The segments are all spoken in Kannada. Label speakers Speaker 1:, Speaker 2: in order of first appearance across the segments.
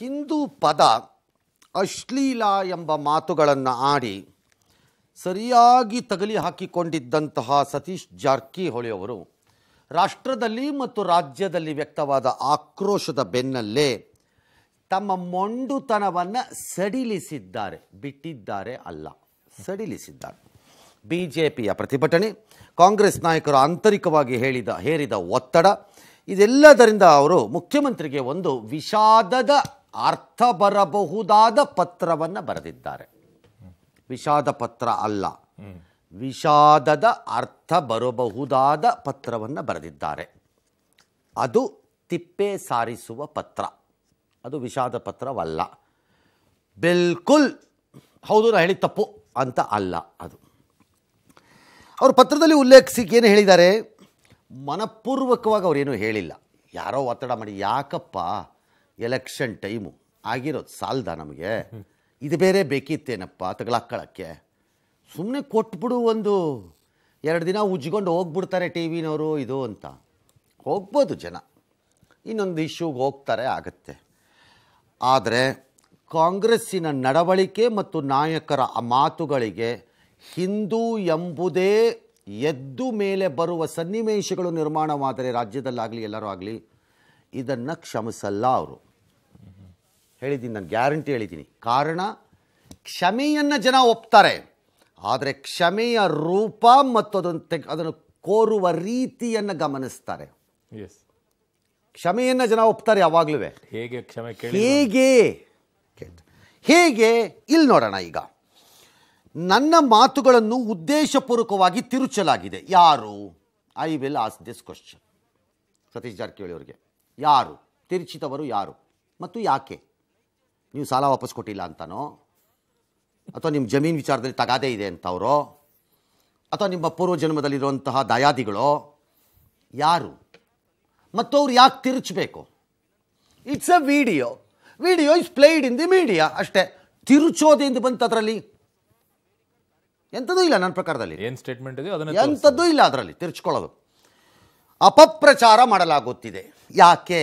Speaker 1: ಹಿಂದೂ ಪದ ಅಶ್ಲೀಲ ಎಂಬ ಮಾತುಗಳನ್ನು ಆಡಿ ಸರಿಯಾಗಿ ತಗಲಿ ಹಾಕಿಕೊಂಡಿದ್ದಂತಹ ಸತೀಶ್ ಅವರು ರಾಷ್ಟ್ರದಲ್ಲಿ ಮತ್ತು ರಾಜ್ಯದಲ್ಲಿ ವ್ಯಕ್ತವಾದ ಆಕ್ರೋಶದ ಬೆನ್ನಲ್ಲೇ ತಮ್ಮ ಮೊಂಡುತನವನ್ನು ಸಡಿಲಿಸಿದ್ದಾರೆ ಬಿಟ್ಟಿದ್ದಾರೆ ಅಲ್ಲ ಸಡಿಲಿಸಿದ್ದಾರೆ ಬಿ ಜೆ ಪಿಯ ಪ್ರತಿಭಟನೆ ಕಾಂಗ್ರೆಸ್ ನಾಯಕರು ಆಂತರಿಕವಾಗಿ ಹೇಳಿದ ಹೇರಿದ ಒತ್ತಡ ಇದೆಲ್ಲದರಿಂದ ಅವರು ಮುಖ್ಯಮಂತ್ರಿಗೆ ಒಂದು ವಿಷಾದದ ಅರ್ಥ ಬರಬಹುದಾದ ಪತ್ರವನ್ನು ಬರೆದಿದ್ದಾರೆ ವಿಷಾದ ಪತ್ರ ಅಲ್ಲ ವಿಷಾದದ ಅರ್ಥ ಬರಬಹುದಾದ ಪತ್ರವನ್ನು ಬರೆದಿದ್ದಾರೆ ಅದು ತಿಪ್ಪೆ ಸಾರಿಸುವ ಪತ್ರ ಅದು ವಿಷಾದ ಪತ್ರವಲ್ಲ ಬಿಲ್ಕುಲ್ ಹೌದು ನಾನು ಹೇಳಿ ತಪ್ಪು ಅಂತ ಅಲ್ಲ ಅದು ಅವರು ಪತ್ರದಲ್ಲಿ ಉಲ್ಲೇಖಿಸಿ ಏನು ಹೇಳಿದ್ದಾರೆ ಮನಪೂರ್ವಕವಾಗಿ ಅವರೇನು ಹೇಳಿಲ್ಲ ಯಾರೋ ಒತ್ತಡ ಮಾಡಿ ಯಾಕಪ್ಪ ಎಲೆಕ್ಷನ್ ಟೈಮು ಆಗಿರೋದು ಸಾಲದ ನಮಗೆ ಇದು ಬೇರೆ ಬೇಕಿತ್ತೇನಪ್ಪ ತಗಲಾಕ್ಕೊಳ್ಳೋಕ್ಕೆ ಸುಮ್ಮನೆ ಕೊಟ್ಬಿಡು ಒಂದು ಎರಡು ದಿನ ಉಜ್ಕೊಂಡು ಹೋಗ್ಬಿಡ್ತಾರೆ ಟಿ ವಿನವರು ಇದು ಅಂತ ಹೋಗ್ಬೋದು ಜನ ಇನ್ನೊಂದು ಇಶ್ಯೂಗೆ ಹೋಗ್ತಾರೆ ಆಗುತ್ತೆ ಆದರೆ ಕಾಂಗ್ರೆಸ್ಸಿನ ನಡವಳಿಕೆ ಮತ್ತು ನಾಯಕರ ಮಾತುಗಳಿಗೆ ಹಿಂದೂ ಎಂಬುದೇ ಎದ್ದು ಮೇಲೆ ಬರುವ ಸನ್ನಿವೇಶಗಳು ನಿರ್ಮಾಣವಾದರೆ ರಾಜ್ಯದಲ್ಲಾಗಲಿ ಎಲ್ಲರೂ ಆಗಲಿ ಇದನ್ನು ಕ್ಷಮಿಸಲ್ಲ ಅವರು ಹೇಳಿದ್ದೀನಿ ನಾನು ಗ್ಯಾರಂಟಿ ಹೇಳಿದ್ದೀನಿ ಕಾರಣ ಕ್ಷಮೆಯನ್ನು ಜನ ಒಪ್ತಾರೆ ಆದರೆ ಕ್ಷಮೆಯ ರೂಪ ಮತ್ತು ಅದನ್ನು ತೆಗ್ ಅದನ್ನು ಕೋರುವ ರೀತಿಯನ್ನು ಗಮನಿಸ್ತಾರೆ ಕ್ಷಮೆಯನ್ನು ಜನ ಒಪ್ತಾರೆ ಯಾವಾಗಲೂ ಹೇಗೆ ಕ್ಷಮೆ ಹೇಗೆ ಹೇಗೆ ಇಲ್ಲಿ ನೋಡೋಣ ಈಗ ನನ್ನ ಮಾತುಗಳನ್ನು ಉದ್ದೇಶಪೂರ್ವಕವಾಗಿ ತಿರುಚಲಾಗಿದೆ ಯಾರು I will ask this question Satish Jarkiholi ಅವರಿಗೆ ಯಾರು ತಿರುಚಿದವರು ಯಾರು ಮತ್ತು ಯಾಕೆ ನೀವು ಸಾಲ ವಾಪಸ್ ಕೊಟ್ಟಿಲ್ಲ ಅಂತನೋ ಅಥವಾ ನಿಮ್ಮ ಜಮೀನು ವಿಚಾರದಲ್ಲಿ ತಗಾದೆ ಇದೆ ಅಂತವರು ಅಥವಾ ನಿಮ್ಮ ಪೂರ್ವ ಜನ್ಮದಲ್ಲಿರುವಂತಹ ದಯಾದಿಗಳು ಯಾರು ಮತ್ತು ಅವ್ರು ಯಾಕೆ ತಿರುಚಬೇಕು it's a video video is played in the media ಅಷ್ಟೇ ತಿರುಚೋದಿಂದ ಬಂತು ಅದರಲ್ಲಿ ಎಂಥದ್ದು ಇಲ್ಲ ನನ್ನ ಪ್ರಕಾರದಲ್ಲಿ ಏನು ಸ್ಟೇಟ್ಮೆಂಟ್ ಇದೆ ಅದನ್ನು ಎಂಥದ್ದು ಇಲ್ಲ ಅದರಲ್ಲಿ ತಿರುಚ್ಕೊಳ್ಳೋದು ಅಪಪ್ರಚಾರ ಮಾಡಲಾಗುತ್ತಿದೆ ಯಾಕೆ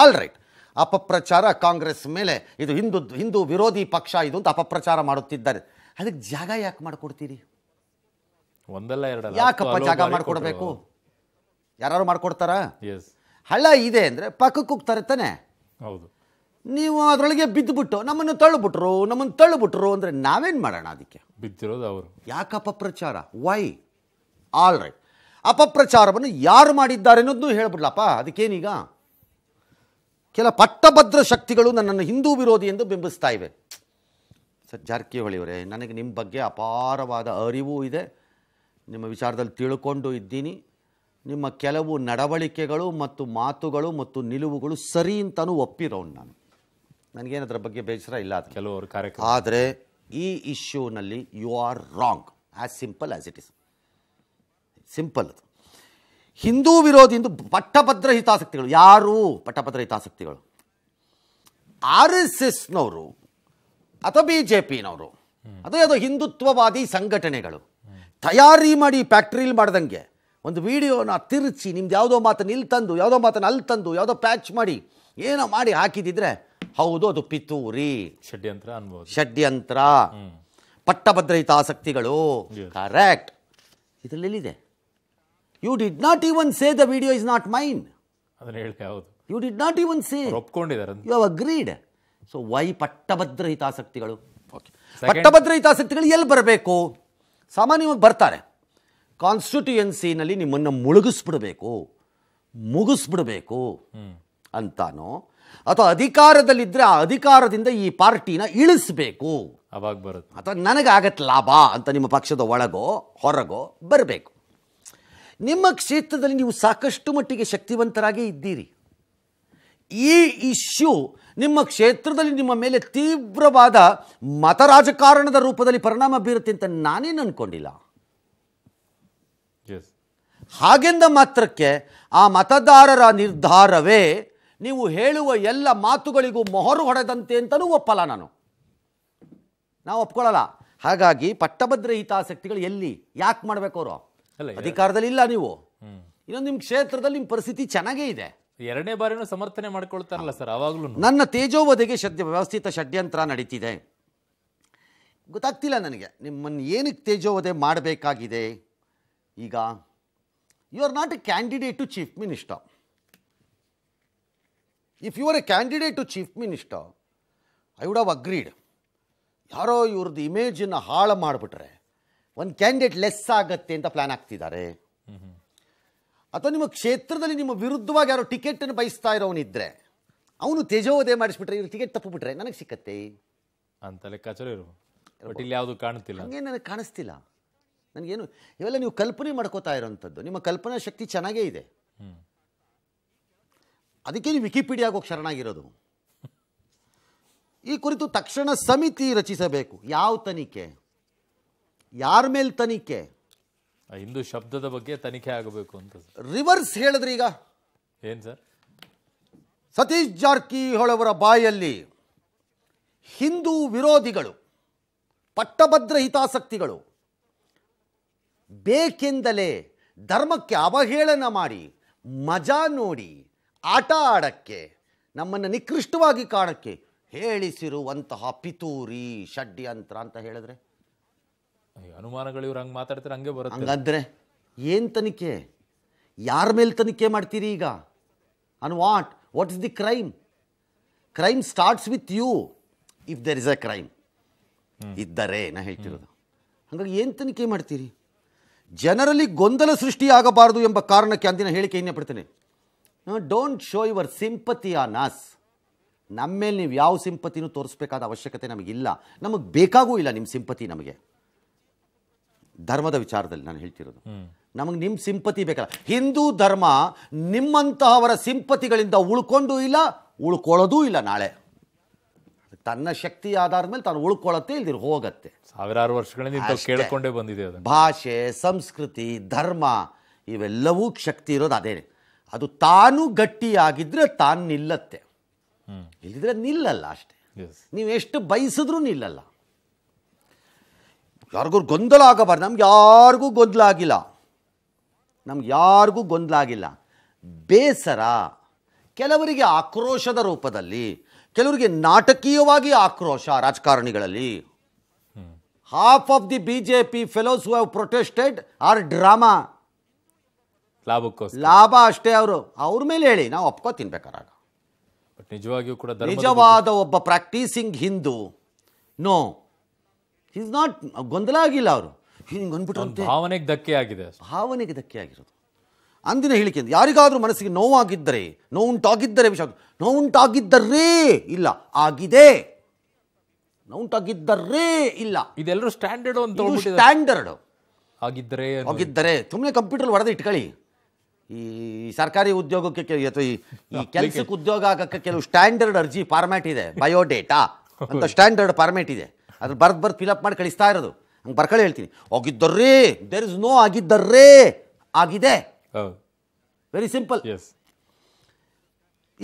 Speaker 1: ಆಲ್ ರೈಟ್ ಅಪಪ್ರಚಾರ ಕಾಂಗ್ರೆಸ್ ಮೇಲೆ ಇದು ಹಿಂದೂ ಹಿಂದೂ ವಿರೋಧಿ ಪಕ್ಷ ಇದು ಅಂತ ಅಪಪ್ರಚಾರ ಮಾಡುತ್ತಿದ್ದಾರೆ ಅದಕ್ಕೆ ಜಾಗ ಯಾಕೆ ಮಾಡಿಕೊಡ್ತೀರಿ ಒಂದಲ್ಲ ಎರಡು ಯಾಕಪ್ಪ ಜಾಗ ಮಾಡಿಕೊಡ್ಬೇಕು ಯಾರು ಮಾಡ್ಕೊಡ್ತಾರ ಹಳ್ಳ ಇದೆ ಅಂದರೆ ಪಕ್ಕಕ್ಕೆ ಹೋಗ್ತಾರೆ ತಾನೆ ಹೌದು ನೀವು ಅದರೊಳಗೆ ಬಿದ್ದುಬಿಟ್ಟು ನಮ್ಮನ್ನು ತಳ್ಳುಬಿಟ್ರು ನಮ್ಮನ್ನು ತಳ್ಳುಬಿಟ್ರು ಅಂದರೆ ನಾವೇನು ಮಾಡೋಣ ಅದಕ್ಕೆ ಬಿದ್ದಿರೋದು ಅವರು ಯಾಕೆ ಅಪಪ್ರಚಾರ ವೈ ಆಲ್ ರೈಟ್ ಅಪಪ್ರಚಾರವನ್ನು ಯಾರು ಮಾಡಿದ್ದಾರೆ ಅನ್ನೋದನ್ನು ಹೇಳ್ಬಿಡ್ಲಪ್ಪ ಅದಕ್ಕೇನೀಗ ಕೆಲ ಪಟ್ಟಭದ್ರ ಶಕ್ತಿಗಳು ನನ್ನನ್ನು ಹಿಂದೂ ವಿರೋಧಿ ಎಂದು ಬಿಂಬಿಸ್ತಾ ಇವೆ ಸರ್ ಜಾರಕಿಹೊಳಿಯವರೇ ನನಗೆ ನಿಮ್ಮ ಬಗ್ಗೆ ಅಪಾರವಾದ ಅರಿವು ಇದೆ ನಿಮ್ಮ ವಿಚಾರದಲ್ಲಿ ತಿಳ್ಕೊಂಡು ಇದ್ದೀನಿ ನಿಮ್ಮ ಕೆಲವು ನಡವಳಿಕೆಗಳು ಮತ್ತು ಮಾತುಗಳು ಮತ್ತು ನಿಲುವುಗಳು ಸರಿ ಅಂತಲೂ ಒಪ್ಪಿರೋನು ನಾನು ನನಗೇನು ಅದರ ಬಗ್ಗೆ ಬೇಸರ ಇಲ್ಲ ಅದು ಕೆಲವರು ಕಾರ್ಯಕ್ರಮ ಆದರೆ ಈ ಇಶ್ಯೂನಲ್ಲಿ you are wrong as simple as it is simple ಅದು ಹಿಂದೂ ವಿರೋಧಿ ಎಂದು ಪಟ್ಟಭದ್ರ ಹಿತಾಸಕ್ತಿಗಳು ಯಾರು ಪಟ್ಟಭದ್ರ ಹಿತಾಸಕ್ತಿಗಳು ಆರ್ ಎಸ್ ಎಸ್ನವರು ಅಥವಾ ಬಿ ಜೆ ಪಿನವರು ಅದೇ ಯಾವುದೋ ಹಿಂದುತ್ವವಾದಿ ಸಂಘಟನೆಗಳು ತಯಾರಿ ಮಾಡಿ ಫ್ಯಾಕ್ಟ್ರೀಲಿ ಮಾಡ್ದಂಗೆ ಒಂದು ವಿಡಿಯೋನ ತಿರುಚಿ ನಿಮ್ದು ಯಾವುದೋ ಮಾತನ್ನು ಇಲ್ಲಿ ತಂದು ಯಾವುದೋ ಮಾತನ್ನು ಅಲ್ಲಿ ತಂದು ಯಾವುದೋ ಪ್ಯಾಚ್ ಮಾಡಿ ಏನೋ ಮಾಡಿ ಹಾಕಿದಿದ್ರೆ ಹೌದು ಅದು ಪಿತೂರಿ ಷಡ್ಯಂತ್ರ ಅನುಭವ ಷಡ್ಯಂತ್ರ ಪಟ್ಟಭದ್ರ ಹಿತಾಸಕ್ತಿಗಳು ಕರೆಕ್ಟ್ ಎಲ್ಲಿದೆ you did not even say the video is not mine ಹೇಳಿಕೆ ಹೌದು you did not even say ಒಪ್ಕೊಂಡಿದ್ದಾರೆ you have agreed so why ಪಟ್ಟಭದ್ರ ಹಿತಾಸಕ್ತಿಗಳು ಪಟ್ಟಭದ್ರ ಹಿತಾಸಕ್ತಿಗಳು ಎಲ್ಲಿ ಬರಬೇಕು ಸಾಮಾನ್ಯವಾಗಿ ಬರ್ತಾರೆ ಕಾನ್ಸ್ಟಿಟ್ಯೂಯನ್ಸಿನಲ್ಲಿ ನಿಮ್ಮನ್ನು ಮುಳುಗಿಸ್ಬಿಡಬೇಕು ಮುಗಿಸ್ಬಿಡಬೇಕು ಅಂತಾನೋ ಅಥವಾ ಅಧಿಕಾರದಲ್ಲಿದ್ದರೆ ಆ ಅಧಿಕಾರದಿಂದ ಈ ಪಾರ್ಟಿನ ಇಳಿಸಬೇಕು ಅವಾಗ ಬರುತ್ತೆ ಅಥವಾ ನನಗಾಗತ್ತೆ ಲಾಭ ಅಂತ ನಿಮ್ಮ ಪಕ್ಷದ ಒಳಗೋ ಹೊರಗೋ ಬರಬೇಕು ನಿಮ್ಮ ಕ್ಷೇತ್ರದಲ್ಲಿ ನೀವು ಸಾಕಷ್ಟು ಮಟ್ಟಿಗೆ ಶಕ್ತಿವಂತರಾಗೇ ಇದ್ದೀರಿ ಈ ಇಶ್ಯೂ ನಿಮ್ಮ ಕ್ಷೇತ್ರದಲ್ಲಿ ನಿಮ್ಮ ಮೇಲೆ ತೀವ್ರವಾದ ಮತ ರಾಜಕಾರಣದ ರೂಪದಲ್ಲಿ ಪರಿಣಾಮ ಬೀರುತ್ತೆ ಅಂತ ನಾನೇನು ಅಂದ್ಕೊಂಡಿಲ್ಲ ಹಾಗೆಂದ ಮಾತ್ರಕ್ಕೆ ಆ ಮತದಾರರ ನಿರ್ಧಾರವೇ ನೀವು ಹೇಳುವ ಎಲ್ಲ ಮಾತುಗಳಿಗೂ ಮೊಹರು ಹೊಡೆದಂತೆ ಅಂತಲೂ ಒಪ್ಪಲ್ಲ ನಾನು ನಾವು ಒಪ್ಕೊಳ್ಳಲ್ಲ ಹಾಗಾಗಿ ಪಟ್ಟಭದ್ರ ಹಿತಾಸಕ್ತಿಗಳು ಎಲ್ಲಿ ಯಾಕೆ ಮಾಡಬೇಕು ಅವರು ಅಧಿಕಾರದಲ್ಲಿ ಇಲ್ಲ ನೀವು ಇನ್ನೊಂದು ನಿಮ್ಮ ಕ್ಷೇತ್ರದಲ್ಲಿ ನಿಮ್ಮ ಪರಿಸ್ಥಿತಿ ಚೆನ್ನಾಗೇ ಇದೆ ಎರಡನೇ ಬಾರಿನೂ ಸಮರ್ಥನೆ ಮಾಡ್ಕೊಳ್ತಾರಲ್ಲ ಸರ್ ಅವಾಗಲೂ ನನ್ನ ತೇಜೋವಧೆಗೆ ಶಡ್ಯ ವ್ಯವಸ್ಥಿತ ಷಡ್ಯಂತ್ರ ನಡೀತಿದೆ ಗೊತ್ತಾಗ್ತಿಲ್ಲ ನನಗೆ ನಿಮ್ಮನ್ನು ಏನಕ್ಕೆ ತೇಜೋವಧೆ ಮಾಡಬೇಕಾಗಿದೆ ಈಗ you are not a candidate to chief minister if you are a candidate to chief minister I would have agreed ಯಾರೋ ಇವ್ರದ್ದು ಇಮೇಜನ್ನು ಹಾಳು ಮಾಡಿಬಿಟ್ರೆ ಒಂದು ಕ್ಯಾಂಡಿಡೇಟ್ ಲೆಸ್ ಆಗತ್ತೆ ಅಂತ ಪ್ಲಾನ್ ಆಗ್ತಿದ್ದಾರೆ ಅಥವಾ ನಿಮ್ಮ ಕ್ಷೇತ್ರದಲ್ಲಿ ನಿಮ್ಮ ವಿರುದ್ಧವಾಗಿ ಯಾರೋ ಅನ್ನು ಬಯಸ್ತಾ ಇರೋನಿದ್ರೆ ಅವನು ತೇಜೋದಯ ಮಾಡಿಸ್ಬಿಟ್ರೆ ಇವ್ರು ಟಿಕೆಟ್ ಬಿಟ್ರೆ ನನಗೆ ಸಿಕ್ಕತ್ತೆ ಅಂತ ಲೆಕ್ಕಾಚಾರ ಇರು
Speaker 2: ಇಲ್ಲಿ ಯಾವುದು ಕಾಣುತ್ತಿಲ್ಲ
Speaker 1: ಹಂಗೆ ನನಗೆ ಕಾಣಿಸ್ತಿಲ್ಲ ನನಗೇನು ಇವೆಲ್ಲ ನೀವು ಕಲ್ಪನೆ ಮಾಡ್ಕೋತಾ ಇರೋವಂಥದ್ದು ನಿಮ್ಮ ಕಲ್ಪನಾ ಶಕ್ತಿ ಚೆನ್ನಾಗೇ ಇದೆ ಅದಕ್ಕೆ ನೀವು ವಿಕಿಪೀಡಿಯಾಗೋ ಶರಣಾಗಿರೋದು ಈ ಕುರಿತು ತಕ್ಷಣ ಸಮಿತಿ ರಚಿಸಬೇಕು ಯಾವ ತನಿಖೆ ಯಾರ ಮೇಲೆ ತನಿಖೆ ಹಿಂದೂ ಶಬ್ದದ ಬಗ್ಗೆ ತನಿಖೆ ಆಗಬೇಕು ಅಂತ ರಿವರ್ಸ್ ಹೇಳಿದ್ರಿ ಈಗ ಏನು ಸರ್ ಸತೀಶ್ ಜಾರಕಿಹೊಳವರ ಬಾಯಲ್ಲಿ ಹಿಂದೂ ವಿರೋಧಿಗಳು ಪಟ್ಟಭದ್ರ ಹಿತಾಸಕ್ತಿಗಳು ಬೇಕೆಂದಲೇ ಧರ್ಮಕ್ಕೆ ಅವಹೇಳನ ಮಾಡಿ ಮಜಾ ನೋಡಿ ಆಟ ಆಡಕ್ಕೆ ನಮ್ಮನ್ನು ನಿಕೃಷ್ಟವಾಗಿ ಕಾಣಕ್ಕೆ ಹೇಳಿಸಿರುವಂತಹ ಪಿತೂರಿ ಷಡ್ಯಂತ್ರ ಅಂತ ಹೇಳಿದ್ರೆ ಅನುಮಾನಗಳು ಇವ್ರು ಹಂಗೆ ಮಾತಾಡ್ತಾರೆ ಹಂಗೆ ಬರುತ್ತೆ ಹಂಗಾದ್ರೆ ಏನು ತನಿಖೆ ಯಾರ ಮೇಲೆ ತನಿಖೆ ಮಾಡ್ತೀರಿ ಈಗ and what what is the crime crime starts with you if there is a crime ಇದ್ದರೆ ನಾ ಹೇಳ್ತಿರೋದು ಹಂಗಾಗಿ ಏನು ತನಿಖೆ ಮಾಡ್ತೀರಿ ಜನರಲ್ಲಿ ಗೊಂದಲ ಸೃಷ್ಟಿಯಾಗಬಾರದು ಎಂಬ ಕಾರಣಕ್ಕೆ ಅಂದಿನ ಹೇಳಿಕೆ ಏನೇ ಪಡ್ತೇನೆ ಡೋಂಟ್ ಶೋ ಯುವರ್ ಸಿಂಪತಿ ಆ ನಾಸ್ ನಮ್ಮ ಮೇಲೆ ನೀವು ಯಾವ ಸಿಂಪತಿನೂ ತೋರಿಸ್ಬೇಕಾದ ಅವಶ್ಯಕತೆ ನಮಗಿಲ್ಲ ನಮಗೆ ಬೇಕಾಗೂ ಇಲ್ಲ ನಿಮ್ಮ ಸಿಂಪತಿ ನಮಗೆ ಧರ್ಮದ ವಿಚಾರದಲ್ಲಿ ನಾನು ಹೇಳ್ತಿರೋದು ನಮಗೆ ನಿಮ್ಮ ಸಿಂಪತಿ ಬೇಕಲ್ಲ ಹಿಂದೂ ಧರ್ಮ ನಿಮ್ಮಂತಹವರ ಸಿಂಪತಿಗಳಿಂದ ಉಳ್ಕೊಂಡೂ ಇಲ್ಲ ಉಳ್ಕೊಳ್ಳೋದೂ ಇಲ್ಲ ನಾಳೆ ತನ್ನ ಶಕ್ತಿ ಆಧಾರದ ಮೇಲೆ ತಾನು ಉಳ್ಕೊಳ್ಳುತ್ತೆ ಇಲ್ದಿರು ಹೋಗತ್ತೆ ಸಾವಿರಾರು ವರ್ಷಗಳಿಂದ ಕೇಳಿಕೊಂಡೇ ಬಂದಿದೆ ಭಾಷೆ ಸಂಸ್ಕೃತಿ ಧರ್ಮ ಇವೆಲ್ಲವೂ ಶಕ್ತಿ ಇರೋದು ಅದೇ ಅದು ತಾನು ಗಟ್ಟಿಯಾಗಿದ್ರೆ ತಾನು ನಿಲ್ಲತ್ತೆ ಇಲ್ಲಿದ್ರೆ ನಿಲ್ಲಲ್ಲ ಅಷ್ಟೇ ನೀವು ಎಷ್ಟು ಬಯಸಿದ್ರೂ ನಿಲ್ಲಲ್ಲ ಯಾರಿಗೂ ಗೊಂದಲ ಆಗಬಾರ್ದು ನಮ್ಗೆ ಯಾರಿಗೂ ಗೊಂದಲ ಆಗಿಲ್ಲ ನಮ್ಗೆ ಯಾರಿಗೂ ಗೊಂದಲ ಆಗಿಲ್ಲ ಬೇಸರ ಕೆಲವರಿಗೆ ಆಕ್ರೋಶದ ರೂಪದಲ್ಲಿ ಕೆಲವರಿಗೆ ನಾಟಕೀಯವಾಗಿ ಆಕ್ರೋಶ ರಾಜಕಾರಣಿಗಳಲ್ಲಿ half of the B J P fellows who have protested are drama ಲಾಭ ಅಷ್ಟೇ ಅವರು ಅವ್ರ ಮೇಲೆ ಹೇಳಿ ನಾವು ಒಪ್ಕೋ ತಿನ್ಬೇಕಾರಾಗ ನಿಜವಾಗಿಯೂ ಕೂಡ ನಿಜವಾದ ಒಬ್ಬ practising Hindu no is not ಗೊಂದಲ ಆಗಿಲ್ಲ ಅವರು ಹಿಂಗೆ ಅಂದ್ಬಿಟ್ಟು
Speaker 2: ಭಾವನೆಗೆ ಧಕ್ಕೆ ಆಗಿದೆ
Speaker 1: ಭಾವನೆಗೆ ಧಕ್ಕೆ ಆಗಿರೋದು ಅಂದಿನ ಹೇಳಿಕೆ ಯಾರಿಗಾದರೂ ಮನಸ್ಸಿಗೆ ನೋವಾಗಿದ್ದರೆ ನೋವುಂಟಾಗಿದ್ದರೆ ವಿಷ ನೋವುಂಟಾಗಿದ್ದರೇ ಇಲ್ಲ ಆಗಿದೆ ನೋವುಂಟಾಗಿದ್ದರೇ ಇಲ್ಲ ಇದೆಲ್ಲರೂ ಸ್ಟ್ಯಾಂಡರ್ಡ್ ಅಂತ ಸ್ಟ್ಯಾಂಡರ್ಡ್ ಆಗಿದ್ದರೆ ಆಗಿದ್ದರೆ ಸುಮ್ಮನೆ ಕಂಪ್ಯೂಟರ್ ಹೊಡೆದು ಇಟ್ಕೊಳ್ಳಿ ಈ ಸರ್ಕಾರಿ ಉದ್ಯೋಗಕ್ಕೆ ಅಥವಾ ಈ ಕೆಲಸಕ್ಕೆ ಉದ್ಯೋಗ ಆಗಕ್ಕೆ ಕೆಲವು ಸ್ಟ್ಯಾಂಡರ್ಡ್ ಅರ್ಜಿ ಫಾರ್ಮ್ಯಾಟ್ ಇದೆ ಬಯೋಡೇಟಾ ಅಂತ ಸ್ಟ್ಯಾಂಡರ್ಡ್ ಫಾರ್ಮ್ಯಾಟ್ ಇದೆ ಅದು ಬರ್ದು ಬರ್ದು ಫಿಲಪ್ ಮಾಡಿ ಕಳಿಸ್ತಾ ಇರೋದು ಹಂಗೆ ಬರ್ಕೊಳ್ಳಿ ಹೇಳ್ತೀನಿ ಹೋಗಿದ್ದರ್ರಿ ದೇರ್ ಇಸ್ ನೋ ಆಗಿದ್ದರ್ರಿ ಆಗಿದೆ ವೆರಿ ಸಿಂಪಲ್ ಎಸ್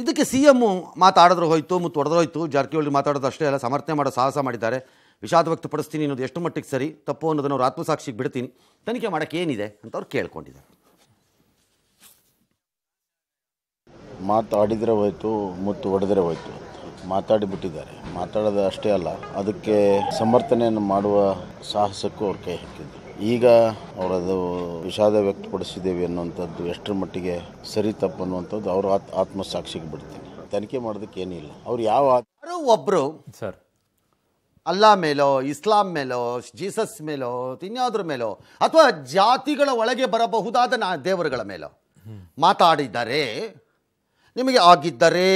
Speaker 1: ಇದಕ್ಕೆ ಸಿ ಎಮ್ಮು ಮಾತಾಡಿದ್ರು ಹೋಯ್ತು ಮತ್ತು ಹೋಯ್ತು ಜಾರಕಿಹೊಳಿ ಮಾತಾಡೋದು ಅಷ್ಟೇ ಅಲ್ಲ ಸಮರ್ಥನೆ ಮಾಡೋ ಸಾಹಸ ಮಾಡಿದ್ದಾರೆ ವಿಷಾದ ವ್ಯಕ್ತಪಡಿಸ್ತೀನಿ ಅನ್ನೋದು ಎಷ್ಟು ಮಟ್ಟಿಗೆ ಸರಿ ತಪ್ಪು ಅನ್ನೋದನ್ನು ಅವ್ರು ಆತ್ಮಸಾಕ್ಷಿಗೆ ಬಿಡ್ತೀನಿ ತನಿಖೆ ಮಾಡೋಕ್ಕೆ ಏನಿದೆ ಅಂತ ಅವ್ರು ಕೇಳ್ಕೊಂಡಿದ್ದಾರೆ ಮಾತಾಡಿದರೆ ಹೋಯ್ತು ಮುತ್ತು ಹೊಡೆದ್ರೆ ಹೋಯ್ತು ಮಾತಾಡಿ ಬಿಟ್ಟಿದ್ದಾರೆ ಮಾತಾಡೋದು ಅಷ್ಟೇ ಅಲ್ಲ ಅದಕ್ಕೆ ಸಮರ್ಥನೆಯನ್ನು ಮಾಡುವ ಸಾಹಸಕ್ಕೂ ಅವ್ರ ಕೈ ಹಾಕಿದ್ರು ಈಗ ಅವರದು ವಿಷಾದ ವ್ಯಕ್ತಪಡಿಸಿದ್ದೇವೆ ಅನ್ನುವಂಥದ್ದು ಎಷ್ಟರ ಮಟ್ಟಿಗೆ ಸರಿ ತಪ್ಪು ಅನ್ನುವಂಥದ್ದು ಅವರು ಆತ್ ಆತ್ಮಸಾಕ್ಷಿಗೆ ಬಿಡ್ತೀನಿ ತನಿಖೆ ಮಾಡೋದಕ್ಕೆ ಏನಿಲ್ಲ ಅವ್ರು ಯಾವ ಒಬ್ಬರು ಸರ್ ಅಲ್ಲಾ ಮೇಲೋ ಇಸ್ಲಾಂ ಮೇಲೋ ಜೀಸಸ್ ಮೇಲೋ ಇನ್ಯಾವುದ್ರ ಮೇಲೋ ಅಥವಾ ಜಾತಿಗಳ ಒಳಗೆ ಬರಬಹುದಾದ ನಾ ದೇವರುಗಳ ಮೇಲೋ ಮಾತಾಡಿದ್ದಾರೆ ನಿಮಗೆ ಆಗಿದ್ದರೆ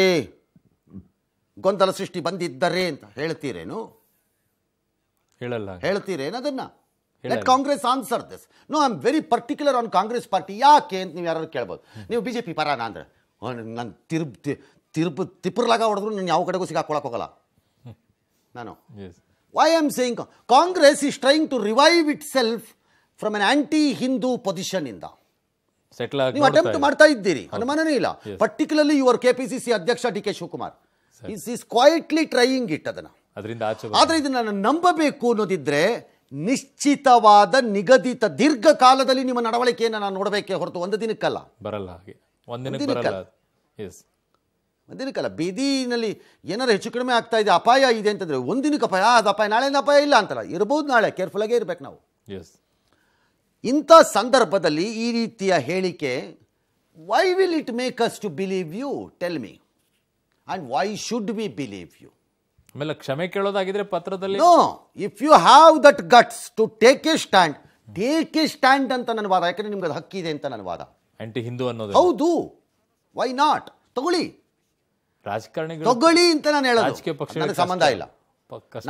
Speaker 1: ಗೊಂದಲ ಸೃಷ್ಟಿ ಬಂದಿದ್ದರೆ ಅಂತ ಹೇಳ್ತೀರೇನು ಹೇಳಲ್ಲ ಹೇಳ್ತೀರೇನು ಅದನ್ನ let Congress answer this no I am very particular on Congress party ಯಾಕೆ ಅಂತ ನೀವು ಯಾರಾದ್ರೂ ಕೇಳ್ಬೋದು ನೀವು ಬಿ ಜೆ ಪಿ ಪರಾನ ಅಂದರೆ ನಾನು ತಿರ್ಬ್ ತಿರ್ಬ್ ತಿಪ್ಪರ್ಲಾಗ ಹೊಡೆದ್ರು ನಾನು ಯಾವ ಕಡೆಗೂ ಸಿಗಾಕೊಳಕ್ಕೆ ಹೋಗಲ್ಲ ನಾನು why am saying Congress is trying to revive itself from an anti Hindu position ಇಂದ ನೀವು ಅಟೆಂಪ್ಟ್ ಮಾಡ್ತಾ ಇದ್ದೀರಿ ಅನುಮಾನನೇ ಇಲ್ಲ particularly your K P C C ಅಧ್ಯಕ್ಷ D K Shivakumar is is quietly trying it ಅದನ್ನು ಅದರಿಂದ ಆದರೆ ಇದನ್ನು ನಂಬಬೇಕು ಅನ್ನೋದಿದ್ರೆ ನಿಶ್ಚಿತವಾದ ನಿಗದಿತ ದೀರ್ಘಕಾಲದಲ್ಲಿ ನಿಮ್ಮ ನಡವಳಿಕೆಯನ್ನು ನಾನು ನೋಡಬೇಕೇ ಹೊರತು ಒಂದು ದಿನಕ್ಕಲ್ಲ ಬರಲ್ಲ ಹಾಗೆ ಒಂದಿನಕ್ಕಲ್ಲ ಬೀದಿನಲ್ಲಿ ಏನಾರು ಹೆಚ್ಚು ಕಡಿಮೆ ಆಗ್ತಾ ಇದೆ ಅಪಾಯ ಇದೆ ಅಂತಂದರೆ ಒಂದಿನಕ್ಕೆ ಅಪಾಯ ಅದು ಅಪಾಯ ನಾಳೆಯಿಂದ ಅಪಾಯ ಇಲ್ಲ ಅಂತಲ್ಲ ಇರ್ಬೋದು ನಾಳೆ ಕೇರ್ಫುಲ್ ಆಗೇ ಇರಬೇಕು ನಾವು ಇಂಥ ಸಂದರ್ಭದಲ್ಲಿ ಈ ರೀತಿಯ ಹೇಳಿಕೆ why will it make us to believe you tell me and why should be believe you ಆಮೇಲೆ ಕ್ಷಮೆ ಕೇಳೋದಾಗಿದ್ರೆ ಪತ್ರದಲ್ಲಿ no if you have that guts to take a stand take a stand ಅಂತ ನನ್ನ ವಾದ ಯಾಕಂದ್ರೆ ನಿಮ್ಗೆ ಅದು ಹಕ್ಕಿದೆ ಅಂತ ನನ್ನ ವಾದ ಆಂಟಿ ಹಿಂದೂ ಅನ್ನೋದು ಹೌದು ವೈ ನಾಟ್ ತಗೊಳ್ಳಿ ರಾಜಕಾರಣಿ ತಗೊಳ್ಳಿ ಅಂತ ನಾನು ಹೇಳೋದು ರಾಜಕೀಯ ಪಕ್ಷ ನನಗೆ ಸಂಬಂಧ ಇಲ್ಲ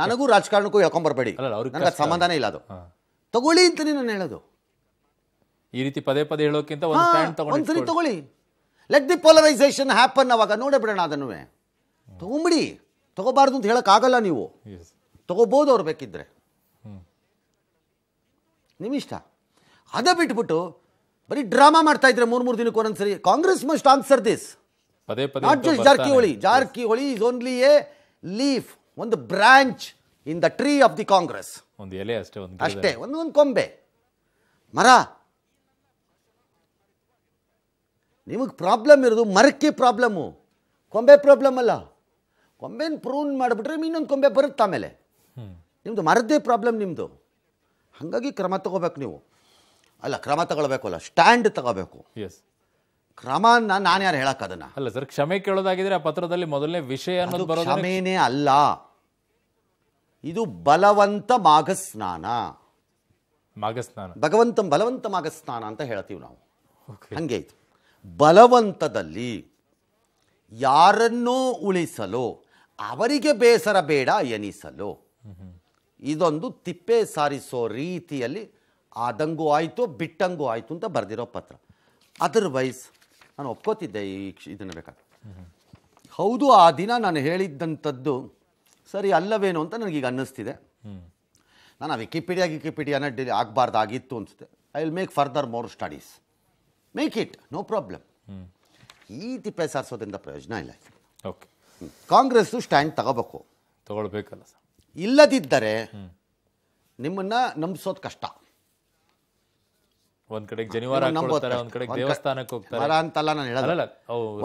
Speaker 1: ನನಗೂ ರಾಜಕಾರಣಕ್ಕೂ ಹೇಳ್ಕೊಂಬರ್ಬೇಡಿ ನನಗೆ ಸಂಬಂಧನೇ ಇಲ್ಲ ಅದು ತಗೊಳ್ಳಿ ಅಂತಾನೆ ನಾನು ಹೇಳೋದು ಈ ರೀತಿ ಪದೇ ಪದೇ ಹೇಳೋಕ್ಕಿಂತ ಒಂದು ಸ್ಟ್ಯಾಂಡ್ ತಗೊಳ್ಳಿ ಲೆಟ್ ದಿ ಪೋಲರೈಸೇಷನ್ ಹ್ಯಾಪನ್ ಅವಾಗ ನೋಡೇ ಬಿಡೋಣ ಅದನ್ನು ತಗೊಂಬಿಡಿ ತಗೋಬಾರ್ದು ಅಂತ ಹೇಳೋಕ್ಕಾಗಲ್ಲ ನೀವು ತಗೋಬೋದು ಅವ್ರು ಬೇಕಿದ್ರೆ ನಿಮ್ಮಿಷ್ಟ ಅದೇ ಬಿಟ್ಬಿಟ್ಟು ಬರೀ ಡ್ರಾಮಾ ಮಾಡ್ತಾ ಇದ್ರೆ ಮೂರ್ ಮೂರು ದಿನಕ್ಕೆ ಒಂದೊಂದ್ಸರಿ Congress must answer this
Speaker 2: not just Jarkiholi
Speaker 1: Jarkiholi is only a leaf ಒಂದು branch in the tree of the Congress
Speaker 2: ಒಂದು ಎಲೆ ಅಷ್ಟೇ ಅಷ್ಟೇ
Speaker 1: ಒಂದು ಒಂದು ಕೊಂಬೆ ಮರ ನಿಮಗೆ ಪ್ರಾಬ್ಲಮ್ ಇರೋದು ಮರಕ್ಕೆ ಪ್ರಾಬ್ಲಮ್ಮು ಕೊಂಬೆ ಪ್ರಾಬ್ಲಮ್ ಅಲ್ಲ ಕೊಂಬೆನ ಪ್ರೂನ್ ಮಾಡಿಬಿಟ್ರೆ ಇನ್ನೊಂದು ಕೊಂಬೆ ಬರುತ್ತೆ ಆಮೇಲೆ ನಿಮ್ಮದು ಮರದೇ ಪ್ರಾಬ್ಲಮ್ ನಿಮ್ಮದು ಹಾಗಾಗಿ ಕ್ರಮ ತಗೋಬೇಕು ನೀವು ಅಲ್ಲ ಕ್ರಮ ತಗೊಳ್ಬೇಕಲ್ಲ ಸ್ಟ್ಯಾಂಡ್ ತಗೋಬೇಕು ಎಸ್ ಕ್ರಮ ನಾನು ಯಾರು ಹೇಳಕ್ಕೆ ಅದನ್ನ
Speaker 2: ಅಲ್ಲ ಸರ್ ಕ್ಷಮೆ ಕೇಳೋದಾಗಿದ್ರೆ ಆ ಪತ್ರದಲ್ಲಿ ಮೊದಲನೇ ವಿಷಯ ಅನ್ನೋದು ಬರೋದು ಕ್ಷಮೆನೇ
Speaker 1: ಅಲ್ಲ ಇದು ಬಲವಂತ ಮಾಘಸ್ನಾನ ಮಾಘಸ್ನಾನ ಭಗವಂತ ಬಲವಂತ ಮಾಘಸ್ನಾನ ಅಂತ ಹೇಳ್ತೀವಿ ನಾವು ಹಂಗೆ ಆಯ್ತು ಬಲವಂತದಲ್ಲಿ ಯಾರನ್ನೂ ಉಳಿಸಲು ಅವರಿಗೆ ಬೇಸರ ಬೇಡ ಎನಿಸಲು ಇದೊಂದು ತಿಪ್ಪೆ ಸಾರಿಸೋ ರೀತಿಯಲ್ಲಿ ಆದಂಗೂ ಆಯಿತು ಬಿಟ್ಟಂಗೂ ಆಯಿತು ಅಂತ ಬರೆದಿರೋ ಪತ್ರ ಅದರ್ವೈಸ್ ನಾನು ಒಪ್ಕೋತಿದ್ದೆ ಈ ಇದನ್ನು ಬೇಕಾದ್ರೆ ಹೌದು ಆ ದಿನ ನಾನು ಹೇಳಿದ್ದಂಥದ್ದು ಸರಿ ಅಲ್ಲವೇನು ಅಂತ ನನಗೀಗ ಅನ್ನಿಸ್ತಿದೆ ನಾನು ವಿಕಿಪೀಡಿಯಾ ವಿಕಿಪೀಡಿಯಾನ ಡಿ ಆಗಬಾರ್ದಾಗಿತ್ತು ಅನಿಸುತ್ತೆ I will make further more studies make it no problem ಈ ತಿಪ್ಪೆ ಸಾರಿಸೋದ್ರಿಂದ ಪ್ರಯೋಜನ ಇಲ್ಲ ಓಕೆ ಕಾಂಗ್ರೆಸ್ಸು ಸ್ಟ್ಯಾಂಡ್ ತಗೋಬೇಕು ತಗೊಳ್ಬೇಕಲ್ಲ ಇಲ್ಲದಿದ್ದರೆ ನಿಮ್ಮನ್ನು ನಂಬಿಸೋದು ಕಷ್ಟ
Speaker 2: ಒಂದ್ ಕಡೆ ಜನಿವಾರ ಒಂದ್ ಕಡೆ ದೇವಸ್ಥಾನಕ್ಕೆ ಹೋಗ್ತಾರೆ
Speaker 1: ಅಂತಲ್ಲ ನಾನು ಹೇಳಲ್ಲ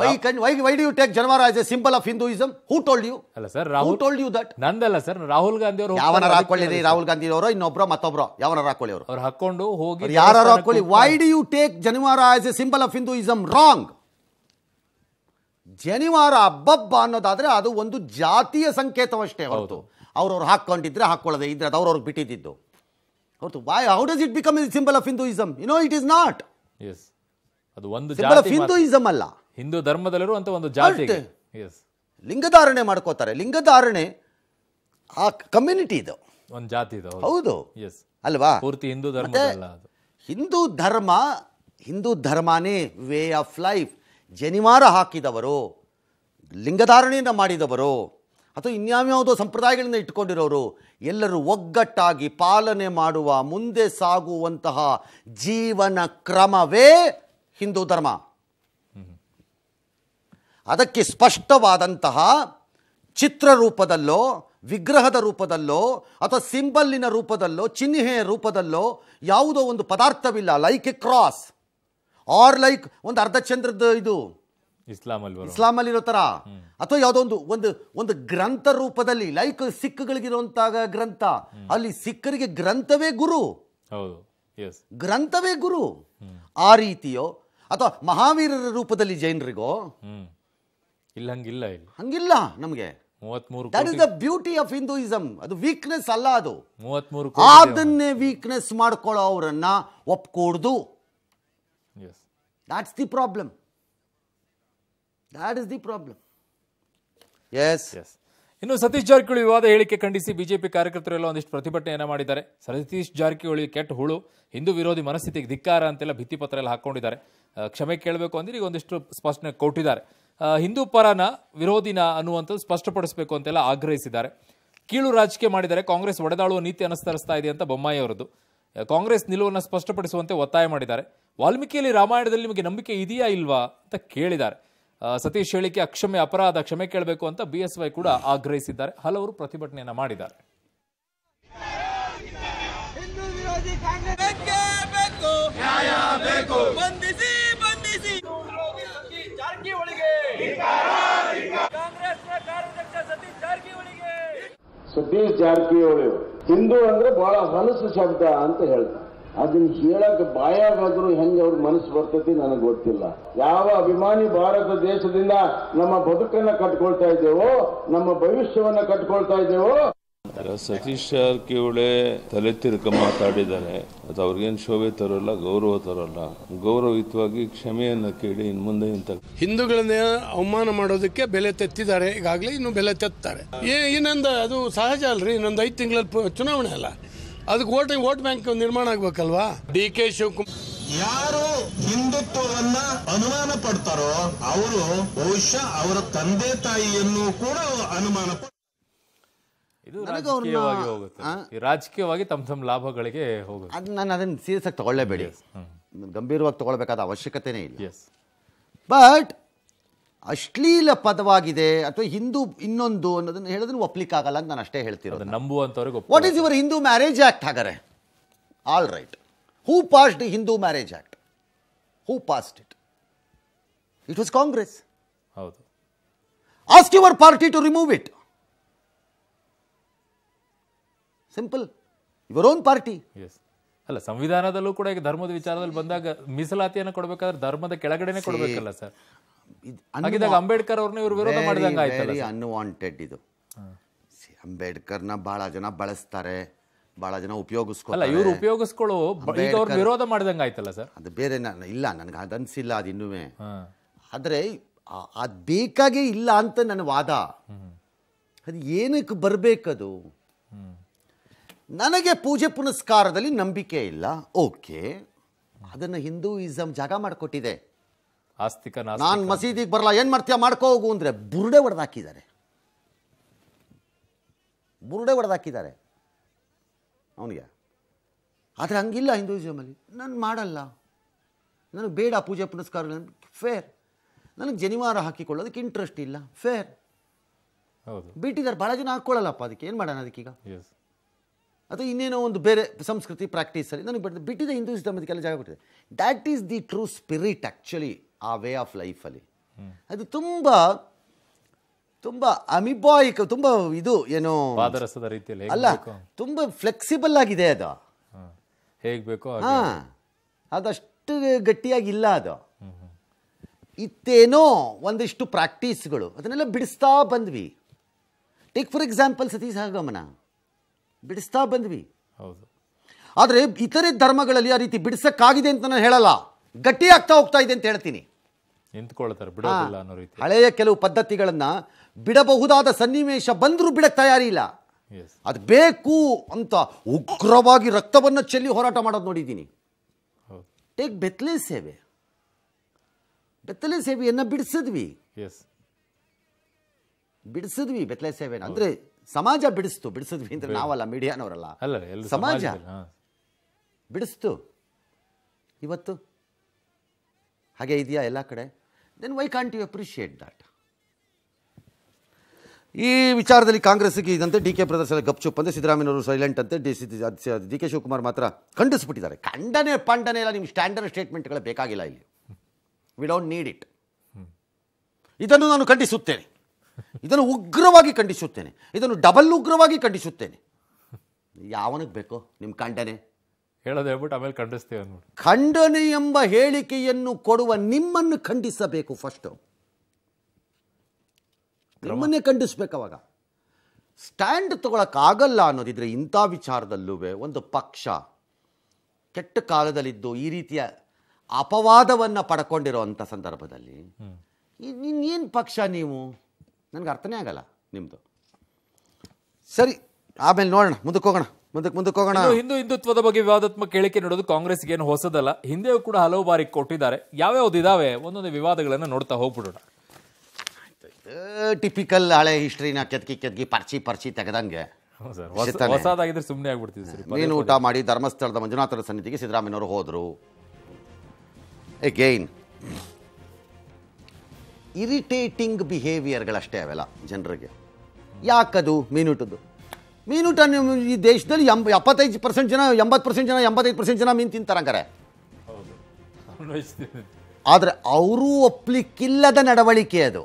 Speaker 1: why can why why do you take janivara as a symbol of Hinduism who told you ಅಲ್ಲ sir Rahul told you that ನಂದಲ್ಲ ಸರ್ ರಾಹುಲ್ ಗಾಂಧಿ ಅವರು ಯಾವನ ಹಾಕೊಳ್ಳಿ ರಾಹುಲ್ ಗಾಂಧಿ ಅವರು ಇನ್ನೊಬ್ರು ಮತ್ತೊಬ್ರು ಯಾವನ ಹಾಕೊಳ್ಳಿ ಅವರು ಅವ್ರು ಹಾಕೊಂಡು ಹೋಗಿ ಯಾರು ಹಾಕೊಳ್ಳಿ why do you take janivara as a symbol of Hinduism wrong ಜನಿವಾರ ಹಬ್ಬಬ್ಬ ಅನ್ನೋದಾದ್ರೆ ಅದು ಒಂದು ಜಾತಿಯ ಸಂಕೇತವಷ್ಟೇ ಹೌದು ಅವ್ರವ್ರು ಹಾಕೊಂಡಿದ್ರೆ ಹಾಕೊಳ್ಳೋದೇ ಇದ್ರೆ ಅವ್ರವ್ರಿಗೆ ಬಿಟ್ಟಿದ್ದು ಹೊರತು how does it become a symbol of hinduism you know it is not yes ಅದು ಒಂದು ಸಿಂಬಲ್ ಆಫ್ ಹಿಂದೂಯಿಸಮ್ ಅಲ್ಲ ಹಿಂದೂ ಧರ್ಮದಲ್ಲಿರುವಂತ ಒಂದು ಜಾತಿ ಎಸ್ ಲಿಂಗಧಾರಣೆ ಮಾಡ್ಕೋತಾರೆ ಲಿಂಗಧಾರಣೆ ಆ ಕಮ್ಯುನಿಟಿ ಇದು
Speaker 2: ಒಂದು ಜಾತಿ ಇದು ಹೌದು ಎಸ್
Speaker 1: ಅಲ್ವಾ ಪೂರ್ತಿ ಹಿಂದೂ ಧರ್ಮ ಹಿಂದೂ ಧರ್ಮ ಹಿಂದೂ ಧರ್ಮನೇ ವೇ ಆಫ್ ಲೈಫ್ ಜನಿವಾರ ಹಾಕಿದವರು ಲಿಂಗಧಾರಣೆಯನ್ನು ಮಾಡಿದವರು ಅಥವಾ ಇನ್ಯಾವ್ಯಾವುದೋ ಸಂಪ್ರದಾಯಗಳಿಂದ ಇಟ್ಕೊಂಡಿರೋರು ಎಲ್ಲರೂ ಒಗ್ಗಟ್ಟಾಗಿ ಪಾಲನೆ ಮಾಡುವ ಮುಂದೆ ಸಾಗುವಂತಹ ಜೀವನ ಕ್ರಮವೇ ಹಿಂದೂ ಧರ್ಮ ಅದಕ್ಕೆ ಸ್ಪಷ್ಟವಾದಂತಹ ಚಿತ್ರರೂಪದಲ್ಲೋ ವಿಗ್ರಹದ ರೂಪದಲ್ಲೋ ಅಥವಾ ಸಿಂಬಲ್ಲಿನ ರೂಪದಲ್ಲೋ ಚಿಹ್ನೆಯ ರೂಪದಲ್ಲೋ ಯಾವುದೋ ಒಂದು ಪದಾರ್ಥವಿಲ್ಲ like a cross or like ಒಂದು ಅರ್ಧಚಂದ್ರದ ಇದು
Speaker 2: ಇಸ್ಲಾಮಲ್ಲಿ ಇಸ್ಲಾಮಲ್ಲಿ
Speaker 1: ಥರ ಅಥವಾ ಯಾವುದೋ ಒಂದು ಒಂದು ಒಂದು ಗ್ರಂಥ ರೂಪದಲ್ಲಿ ಲೈಕ್ ಸಿಖ್ಗಳಿಗಿರುವಂತಹ ಗ್ರಂಥ ಅಲ್ಲಿ ಸಿಖ್ಖರಿಗೆ ಗ್ರಂಥವೇ ಗುರು ಹೌದು ಗ್ರಂಥವೇ ಗುರು ಆ ರೀತಿಯೋ ಅಥವಾ ಮಹಾವೀರರ ರೂಪದಲ್ಲಿ ಜೈನರಿಗೋ ಇಲ್ಲ ಹಂಗಿಲ್ಲ ಹಂಗಿಲ್ಲ ನಮಗೆ ಬ್ಯೂಟಿ ಆಫ್ ಹಿಂದೂಯಿಸಮ್ ಅದು ವೀಕ್ನೆಸ್ ಅಲ್ಲ ಅದು ಅದನ್ನೇ ವೀಕ್ನೆಸ್ ಮಾಡ್ಕೊಳ್ಳೋ ಅವರನ್ನ ಒಪ್ಕೊಡ್ದು that's the problem that is the problem yes yes
Speaker 2: ಇನ್ನು ಸತೀಶ್ ಜಾರಕಿಹೊಳಿ ವಿವಾದ ಹೇಳಿಕೆ ಖಂಡಿಸಿ ಬಿಜೆಪಿ ಕಾರ್ಯಕರ್ತರು ಎಲ್ಲ ಒಂದಿಷ್ಟು ಪ್ರತಿಭಟನೆಯನ್ನು ಮಾಡಿದ್ದಾರೆ ಸತೀಶ್ ಜಾರಕಿಹೊಳಿ ಕೆಟ್ಟ ಹುಳು ಹಿಂದೂ ವಿರೋಧಿ ಮನಸ್ಥಿತಿಗೆ ಧಿಕ್ಕಾರ ಅಂತೆಲ್ಲ ಭಿತ್ತಿ ಪತ್ರ ಎಲ್ಲ ಹಾಕೊಂಡಿದ್ದಾರೆ ಕ್ಷಮೆ ಕೇಳಬೇಕು ಅಂದ್ರೆ ಈಗ ಒಂದಿಷ್ಟು ಸ್ಪಷ್ಟನೆ ಕೊಟ್ಟಿದ್ದಾರೆ ಹಿಂದೂ ಪರನ ವಿರೋಧಿನ ಅನ್ನುವಂಥದ್ದು ಸ್ಪಷ್ಟಪಡಿಸಬೇಕು ಅಂತೆಲ್ಲ ಆಗ್ರಹಿಸಿದ್ದಾರೆ ಕೀಳು ರಾಜಕೀಯ ಮಾಡಿದ್ದಾರೆ ಕಾಂಗ್ರೆಸ್ ಒಡೆದಾಳುವ ನೀತಿ ಅನುಸರಿಸ್ತಾ ಇದೆ ಅಂತ ಬೊಮ್ಮಾಯಿ ಅವರದ್ದು ಕಾಂಗ್ರೆಸ್ ನಿಲುವನ್ನು ಸ್ಪಷ್ಟಪಡಿಸುವಂತೆ ಒತ್ತಾಯ ಮಾಡಿದ್ದಾರೆ ವಾಲ್ಮೀಕಿಯಲ್ಲಿ ರಾಮಾಯಣದಲ್ಲಿ ನಿಮಗೆ ನಂಬಿಕೆ ಇದೆಯಾ ಇಲ್ವಾ ಅಂತ ಕೇಳಿದ್ದಾರೆ ಸತೀಶ್ ಹೇಳಿಕೆ ಅಕ್ಷಮ್ಯ ಅಪರಾಧ ಕ್ಷಮೆ ಕೇಳಬೇಕು ಅಂತ ಬಿ ಎಸ್ ವೈ ಕೂಡ ಆಗ್ರಹಿಸಿದ್ದಾರೆ ಹಲವರು ಪ್ರತಿಭಟನೆಯನ್ನ ಮಾಡಿದ್ದಾರೆ
Speaker 1: ಸತೀಶ್ ಜಾರಕಿಹೊಳಿ ಹಿಂದೂ ಅಂದ್ರೆ ಬಹಳ ಹೊಲಸು ಶಬ್ದ ಅಂತ ಹೇಳ್ತಾರೆ ಅದನ್ನ ಹೇಳಕ್ ಬಾಯಾಗಾದ್ರೂ ಹೆಂಗೆ ಅವ್ರ ಮನಸ್ಸು ಬರ್ತೈತಿ ನನಗೆ ಗೊತ್ತಿಲ್ಲ ಯಾವ ಅಭಿಮಾನಿ ಭಾರತ ದೇಶದಿಂದ ನಮ್ಮ ಬದುಕನ್ನ ಕಟ್ಕೊಳ್ತಾ ಇದ್ದೇವೋ ನಮ್ಮ ಭವಿಷ್ಯವನ್ನ ಕಟ್ಕೊಳ್ತಾ ಇದ್ದೇವೋ
Speaker 2: ಸತೀಶ್ ಜಾರಕಿಹೊಳಿ ತಲೆ ತಿರುಕ ಮಾತಾಡಿದ್ದಾರೆ ಅದು ಅವ್ರಿಗೇನು ಶೋಭೆ ತರೋಲ್ಲ ಗೌರವ ತರೋಲ್ಲ ಗೌರವಯುತವಾಗಿ ಕ್ಷಮೆಯನ್ನ ಕೇಳಿ ಇನ್ ಮುಂದೆ ಇಂತ
Speaker 1: ಹಿಂದೂಗಳನ್ನ ಅವಮಾನ ಮಾಡೋದಕ್ಕೆ ಬೆಲೆ ತೆತ್ತಿದ್ದಾರೆ ಈಗಾಗಲೇ ಇನ್ನು ಬೆಲೆ ತೆತ್ತಾರೆ ಇನ್ನೊಂದು ಅದು ಸಹಜ ಅಲ್ರಿ ಇನ್ನೊಂದು ಐದು ತಿಂಗಳ ಚುನಾವಣೆ ಅಲ್ಲ ಅದಕ್ಕೆ ಓಟ್ ವೋಟ್ ಬ್ಯಾಂಕ್ ನಿರ್ಮಾಣ ಆಗ್ಬೇಕಲ್ವಾ ಡಿ ಕೆ ಶಿವಕುಮಾರ್
Speaker 2: ಯಾರು ಹಿಂದುತ್ವವನ್ನ ಅನುಮಾನ ಪಡ್ತಾರೋ ಅವರು ಬಹುಶಃ ಅವರ ತಂದೆ ತಾಯಿಯನ್ನು ಕೂಡ ಅನುಮಾನ ರಾಜಕೀಯವಾಗಿ ರಾಜಕೀಯವಾಗಿ ತಮ್ಮ ತಮ್ಮ ಲಾಭಗಳಿಗೆ
Speaker 1: ಹೋಗುತ್ತೆ ಅದು ನಾನು ಅದನ್ನ ಸೀರಿಯಸ್ ಆಗಿ ತಗೊಳ್ಳೇಬೇಡಿ ಗಂಭೀರವಾಗಿ ತಗೊಳ್ಬೇಕಾದ ಅವಶ್ಯಕತೆನೇ ಇಲ್ಲ ಬಟ್ ಅಶ್ಲೀಲ ಪದವಾಗಿದೆ ಅಥವಾ ಹಿಂದೂ ಇನ್ನೊಂದು ಅನ್ನೋದನ್ನು ಒಪ್ಲಿಕ್ ಆಗಲ್ಲ ಅಂತ ನಾನು ಅಷ್ಟೇ ಹೇಳ್ತಿರೋದು ನಂಬುವಂಥವ್ರಿಗೆ what is your Hindu marriage act ಹಾಗಾರೆ all right who passed Hindu marriage act who passed it it was Congress ಹೌದು asked your party to remove it simple your own party yes
Speaker 2: ಅಲ್ಲ ಸಂವಿಧಾನದಲ್ಲೂ ಕೂಡ ಈಗ ಧರ್ಮದ ವಿಚಾರದಲ್ಲಿ ಬಂದಾಗ ಮೀಸಲಾತಿಯನ್ನು ಕೊಡಬೇಕಾದ್ರೆ ಧರ್ಮದ ಕೆಳಗಡೆನೆ ಕೊಡಬೇಕಲ್ಲ ಸರ್ ಅಂಬೇಡ್ಕರ್ ಅವ್ರನ್ನ ವಿರೋಧ
Speaker 1: ಅನ್ವಾಂಟೆಡ್ ಇದು ಅಂಬೇಡ್ಕರ್ನ ಬಹಳ ಜನ ಬಳಸ್ತಾರೆ ಬಹಳ ಜನ ಉಪಯೋಗಿಸ್ಕೊಳ್ಳಲ್ಲ ಇವರು
Speaker 2: ಉಪಯೋಗಿಸ್ಕೊಳ್ಳೋ ವಿರೋಧ
Speaker 1: ಮಾಡಿದಂಗ ಆಯ್ತಲ್ಲ ಸರ್ ಅದು ಬೇರೆ ಇಲ್ಲ ನನಗೆ ಅದು ಅನ್ಸಿಲ್ಲ ಅದು ಇನ್ನೂ ಆದರೆ ಅದು ಬೇಕಾಗೇ ಇಲ್ಲ ಅಂತ ನನ್ನ ವಾದ ಅದು ಏನಕ್ಕೆ ಬರಬೇಕದು ನನಗೆ ಪೂಜೆ ಪುನಸ್ಕಾರದಲ್ಲಿ ನಂಬಿಕೆ ಇಲ್ಲ ಓಕೆ ಅದನ್ನು ಹಿಂದೂಯಿಸಮ್ ಜಾಗ ಮಾಡಿಕೊಟ್ಟಿದೆ ಆಸ್ತಿಕ ನಾನು ಮಸೀದಿಗೆ ಬರಲ್ಲ ಏನು ಮಾಡ್ತೀಯ ಮಾಡ್ಕೋ ಹೋಗು ಅಂದರೆ ಬುರುಡೆ ಹೊಡೆದಾಕಿದ್ದಾರೆ ಬುರುಡೆ ಹೊಡೆದಾಕಿದ್ದಾರೆ ಅವನಿಗೆ ಆದರೆ ಹಂಗಿಲ್ಲ ಹಿಂದೂಯಿಸಮಲ್ಲಿ ನಾನು ಮಾಡಲ್ಲ ನನಗೆ ಬೇಡ ಪೂಜೆ ಪುನಸ್ಕಾರ ಫೇರ್ ನನಗೆ ಜನಿವಾರ ಹಾಕಿಕೊಳ್ಳೋದಕ್ಕೆ ಇಂಟ್ರೆಸ್ಟ್ ಇಲ್ಲ ಫೇರ್ ಬಿಟ್ಟಿದ್ದಾರೆ ಭಾಳ ಜನ ಹಾಕ್ಕೊಳ್ಳಲ್ಲಪ್ಪ ಅದಕ್ಕೆ ಏನು ಮಾಡೋಣ ಅದಕ್ಕೀಗ ಅಥವಾ ಇನ್ನೇನೋ ಒಂದು ಬೇರೆ ಸಂಸ್ಕೃತಿ ಪ್ರಾಕ್ಟೀಸಲ್ಲಿ ನನಗೆ ಬಿಟ್ಟಿದೆ ಹಿಂದೂಯಿಸಮ್ ಅದಕ್ಕೆಲ್ಲ ಜಾಗ ಬಿಟ್ಟಿದೆ that is the true spirit actually a way of ಲೈಫಲ್ಲಿ ಅದು ತುಂಬ ತುಂಬ ಅಮಿಬಾಯಿಕ ತುಂಬ ಇದು ಏನು
Speaker 2: ಪಾದರಸದ ರೀತಿಯಲ್ಲಿ ಅಲ್ಲ
Speaker 1: ತುಂಬ ಫ್ಲೆಕ್ಸಿಬಲ್ ಆಗಿದೆ ಅದು ಹೇಗೆ ಬೇಕು ಹಾಂ ಅದಷ್ಟು ಗಟ್ಟಿಯಾಗಿಲ್ಲ ಅದು ಇತ್ತೇನೋ ಒಂದಿಷ್ಟು ಪ್ರಾಕ್ಟೀಸ್ಗಳು ಅದನ್ನೆಲ್ಲ ಬಿಡಿಸ್ತಾ ಬಂದ್ವಿ ಟೇಕ್ ಫಾರ್ ಎಕ್ಸಾಂಪಲ್ ಸತಿ ಸಹಗಮನ ಬಿಡಿಸ್ತಾ ಬಂದ್ವಿ ಹೌದು ಆದರೆ ಇತರೆ ಧರ್ಮಗಳಲ್ಲಿ ಆ ರೀತಿ ಬಿಡಿಸಕ್ಕಾಗಿದೆ ಅಂತ ನಾನು ಹೇಳಲ್ಲ ಗಟ್ಟಿಯಾಗ್ತಾ ಹೋಗ್ತಾ ಇದೆ ಅಂತ ಹೇಳ್ತೀನಿ ನಿಂತ್ಕೊಳ್ತಾರೆ ಬಿಡೋದಿಲ್ಲ ಅನ್ನೋ ರೀತಿ ಹಳೆಯ ಕೆಲವು ಪದ್ಧತಿಗಳನ್ನ ಬಿಡಬಹುದಾದ ಸನ್ನಿವೇಶ ಬಂದರೂ ಬಿಡಕ್ಕೆ ತಯಾರಿ ಇಲ್ಲ ಅದು ಬೇಕು ಅಂತ ಉಗ್ರವಾಗಿ ರಕ್ತವನ್ನು ಚೆಲ್ಲಿ ಹೋರಾಟ ಮಾಡೋದು ನೋಡಿದ್ದೀನಿ ಟೇಕ್ ಬೆತ್ತಲೆ ಸೇವೆ ಬೆತ್ತಲೆ ಸೇವೆಯನ್ನ ಬಿಡಿಸಿದ್ವಿ ಬಿಡಿಸಿದ್ವಿ ಬೆತ್ತಲೆ ಸೇವೆನ ಅಂದ್ರೆ ಸಮಾಜ ಬಿಡಿಸ್ತು ಬಿಡಿಸಿದ್ವಿ ಅಂದ್ರೆ ನಾವಲ್ಲ ಮೀಡಿಯಾನವರಲ್ಲ ಸಮಾಜ ಬಿಡಿಸ್ತು ಇವತ್ತು ಹಾಗೆ ಇದೆಯಾ ಎಲ್ಲ ಕಡೆ then why can't you appreciate that ಈ ವಿಚಾರದಲ್ಲಿ ಕಾಂಗ್ರೆಸ್ಗೆ ಇದಂತೆ ಡಿ ಕೆ ಬ್ರದರ್ಸ್ ಎಲ್ಲ ಗಪ್ಚುಪ್ ಅಂದರೆ ಸಿದ್ದರಾಮಯ್ಯವರು ಸೈಲೆಂಟ್ ಅಂತ D C D K Shivakumar ಮಾತ್ರ ಖಂಡಿಸ್ಬಿಟ್ಟಿದ್ದಾರೆ ಖಂಡನೆ ಪಂಡನೆ ಎಲ್ಲ ನಿಮ್ಮ ಸ್ಟ್ಯಾಂಡರ್ಡ್ ಸ್ಟೇಟ್ಮೆಂಟ್ಗಳು ಬೇಕಾಗಿಲ್ಲ ಇಲ್ಲಿ ವಿ ಡೋಂಟ್ ನೀಡ್ ಇಟ್ ಇದನ್ನು ನಾನು ಖಂಡಿಸುತ್ತೇನೆ ಇದನ್ನು ಉಗ್ರವಾಗಿ ಖಂಡಿಸುತ್ತೇನೆ ಇದನ್ನು ಡಬಲ್ ಉಗ್ರವಾಗಿ ಖಂಡಿಸುತ್ತೇನೆ ಯಾವನಿಗೆ ಬೇಕೋ ನಿಮ್ಮ ಖಂಡನೆ ಹೇಳೋದು ಆಮೇಲೆ ಖಂಡಿಸ್ತೇವೆ ನೋಡಿ ಖಂಡನೆ ಎಂಬ ಹೇಳಿಕೆಯನ್ನು ಕೊಡುವ ನಿಮ್ಮನ್ನು ಖಂಡಿಸಬೇಕು ಫಸ್ಟು ನಿಮ್ಮನ್ನೇ ಖಂಡಿಸ್ಬೇಕು ಅವಾಗ ಸ್ಟ್ಯಾಂಡ್ ತಗೊಳಕ್ಕಾಗಲ್ಲ ಅನ್ನೋದಿದ್ರೆ ಇಂಥ ವಿಚಾರದಲ್ಲೂ ಒಂದು ಪಕ್ಷ ಕೆಟ್ಟ ಕಾಲದಲ್ಲಿದ್ದು ಈ ರೀತಿಯ ಅಪವಾದವನ್ನು ಪಡ್ಕೊಂಡಿರೋವಂಥ ಸಂದರ್ಭದಲ್ಲಿ ಇನ್ನೇನು ಪಕ್ಷ ನೀವು ನನಗೆ ಅರ್ಥನೇ ಆಗಲ್ಲ ನಿಮ್ಮದು ಸರಿ ಆಮೇಲೆ ನೋಡೋಣ ಮುಂದಕ್ಕೆ ಹೋಗೋಣ ಮುಂದಕ್ಕೆ ಮುಂದಕ್ಕೆ ಹೋಗೋಣ ಹಿಂದೂ ಹಿಂದುತ್ವದ ಬಗ್ಗೆ
Speaker 2: ವಿವಾದಾತ್ಮಕ ಹೇಳಿಕೆ ನೋಡೋದು ಕಾಂಗ್ರೆಸ್ಗೆ ಏನು ಹೊಸದಲ್ಲ ಹಿಂದೆಯೂ ಕೂಡ ಹಲವು ಬಾರಿ ಕೊಟ್ಟಿದ್ದಾರೆ ಯಾವ್ಯಾವ್ದು ಇದಾವೆ ಒಂದೊಂದು
Speaker 1: ವಿವಾದಗಳನ್ನು ನೋಡ್ತಾ ಹೋಗ್ಬಿಡೋಣ ಟಿಪಿಕಲ್ ಹಳೆ ಹಿಸ್ಟ್ರಿನ ಕೆತ್ಕಿ ಕೆತ್ಕಿ ಪರ್ಚಿ ಪರ್ಚಿ ತೆಗೆದಂಗೆ ಹೊಸದಾಗಿದ್ರೆ
Speaker 2: ಸುಮ್ಮನೆ ಆಗ್ಬಿಡ್ತೀವಿ ಸರ್ ನೀನು ಊಟ
Speaker 1: ಮಾಡಿ ಧರ್ಮಸ್ಥಳದ ಮಂಜುನಾಥರ ಸನ್ನಿಧಿಗೆ ಸಿದ್ದರಾಮಯ್ಯನವರು ಹೋದರು ಎಗೈನ್ ಇರಿಟೇಟಿಂಗ್ ಬಿಹೇವಿಯರ್ಗಳಷ್ಟೇ ಅವೆಲ್ಲ ಜನರಿಗೆ ಯಾಕದು ಮೀನುಟದು ಮೀನು ಟನ್ ಈ ದೇಶದಲ್ಲಿ ಎಂಬ ಎಪ್ಪತ್ತೈದು ಪರ್ಸೆಂಟ್ ಜನ ಎಂಬತ್ತು ಪರ್ಸೆಂಟ್ ಜನ ಎಂಬತ್ತೈದು ಪರ್ಸೆಂಟ್ ಜನ ಮೀನು ತಿಂತಾರಂಗಾರೆ ಆದರೆ ಅವರು ಒಪ್ಲಿಕ್ಕಿಲ್ಲದ ನಡವಳಿಕೆ ಅದು